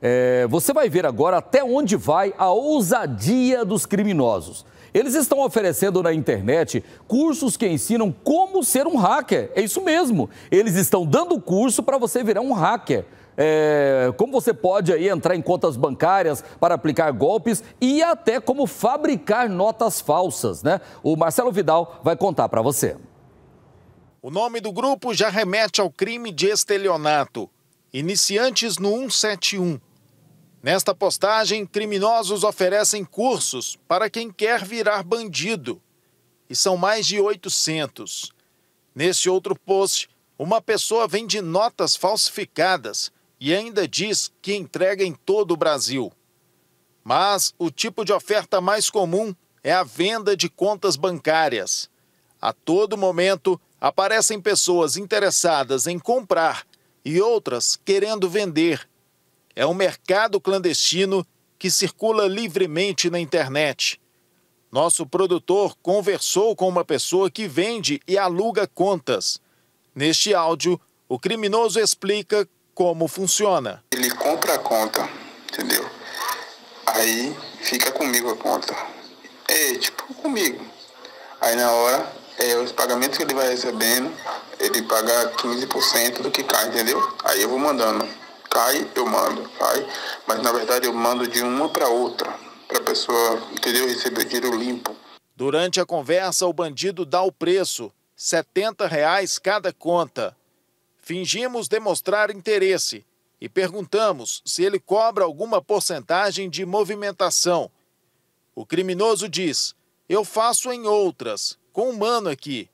É, você vai ver agora até onde vai a ousadia dos criminosos. Eles estão oferecendo na internet cursos que ensinam como ser um hacker. É isso mesmo. Eles estão dando curso para você virar um hacker. É, como você pode aí entrar em contas bancárias para aplicar golpes e até como fabricar notas falsas, né? O Marcelo Vidal vai contar para você. O nome do grupo já remete ao crime de estelionato. Iniciantes no 171 Nesta postagem, criminosos oferecem cursos para quem quer virar bandido. E são mais de 800. Nesse outro post, uma pessoa vende notas falsificadas e ainda diz que entrega em todo o Brasil. Mas o tipo de oferta mais comum é a venda de contas bancárias. A todo momento, aparecem pessoas interessadas em comprar e outras querendo vender é um mercado clandestino que circula livremente na internet. Nosso produtor conversou com uma pessoa que vende e aluga contas. Neste áudio, o criminoso explica como funciona. Ele compra a conta, entendeu? Aí fica comigo a conta. É tipo comigo. Aí na hora, é, os pagamentos que ele vai recebendo, ele paga 15% do que cai, entendeu? Aí eu vou mandando cai, eu mando, cai. Mas na verdade eu mando de uma para outra, para a pessoa, entendeu? Receber o dinheiro limpo. Durante a conversa, o bandido dá o preço, R$ reais cada conta. Fingimos demonstrar interesse e perguntamos se ele cobra alguma porcentagem de movimentação. O criminoso diz: Eu faço em outras, com o um mano aqui.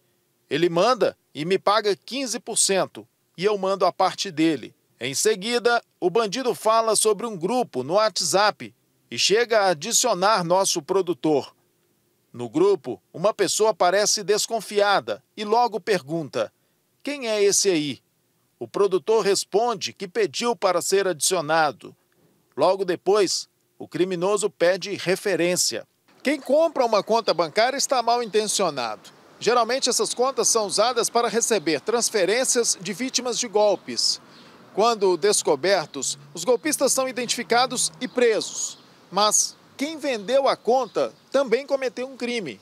Ele manda e me paga 15%, e eu mando a parte dele. Em seguida, o bandido fala sobre um grupo no WhatsApp e chega a adicionar nosso produtor. No grupo, uma pessoa parece desconfiada e logo pergunta: Quem é esse aí? O produtor responde que pediu para ser adicionado. Logo depois, o criminoso pede referência. Quem compra uma conta bancária está mal intencionado. Geralmente, essas contas são usadas para receber transferências de vítimas de golpes. Quando descobertos, os golpistas são identificados e presos. Mas quem vendeu a conta também cometeu um crime.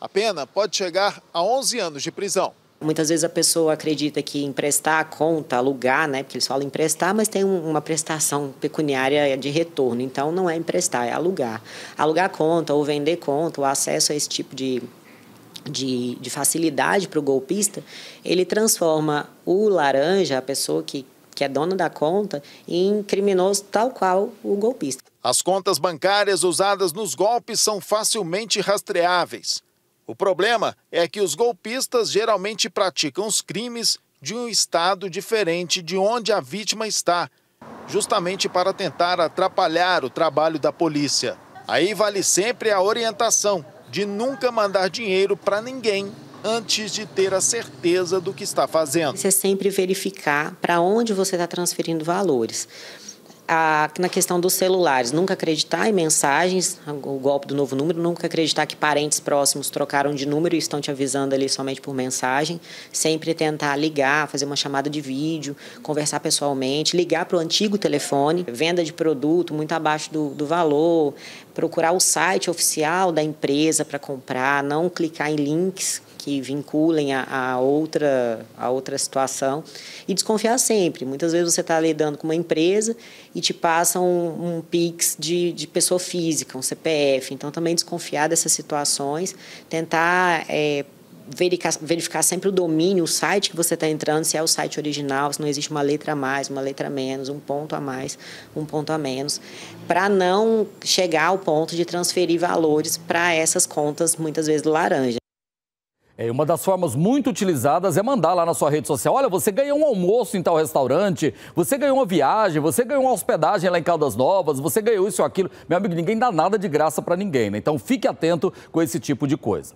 A pena pode chegar a 11 anos de prisão. Muitas vezes a pessoa acredita que emprestar a conta, alugar, né? Porque eles falam emprestar, mas tem uma prestação pecuniária de retorno. Então não é emprestar, é alugar. Alugar conta ou vender conta, o acesso a esse tipo de, de, de facilidade para o golpista, ele transforma o laranja, a pessoa que que é dono da conta, e incriminou tal qual o golpista. As contas bancárias usadas nos golpes são facilmente rastreáveis. O problema é que os golpistas geralmente praticam os crimes de um estado diferente de onde a vítima está, justamente para tentar atrapalhar o trabalho da polícia. Aí vale sempre a orientação de nunca mandar dinheiro para ninguém antes de ter a certeza do que está fazendo. Você é sempre verificar para onde você está transferindo valores. na questão dos celulares, nunca acreditar em mensagens, o golpe do novo número, nunca acreditar que parentes próximos trocaram de número e estão te avisando ali somente por mensagem. Sempre tentar ligar, fazer uma chamada de vídeo, conversar pessoalmente, ligar para o antigo telefone, venda de produto muito abaixo do, do valor, procurar o site oficial da empresa para comprar, não clicar em links que vinculem a, a, outra, a outra situação. E desconfiar sempre. Muitas vezes você está lidando com uma empresa e te passa um, um PIX de, de pessoa física, um CPF. Então, também desconfiar dessas situações, tentar. É, verificar, verificar sempre o domínio, o site que você está entrando, se é o site original, se não existe uma letra a mais, uma letra a menos, um ponto a mais, um ponto a menos, para não chegar ao ponto de transferir valores para essas contas, muitas vezes laranja. É, uma das formas muito utilizadas é mandar lá na sua rede social: olha, você ganhou um almoço em tal restaurante, você ganhou uma viagem, você ganhou uma hospedagem lá em Caldas Novas, você ganhou isso ou aquilo. Meu amigo, ninguém dá nada de graça para ninguém, né? Então fique atento com esse tipo de coisa.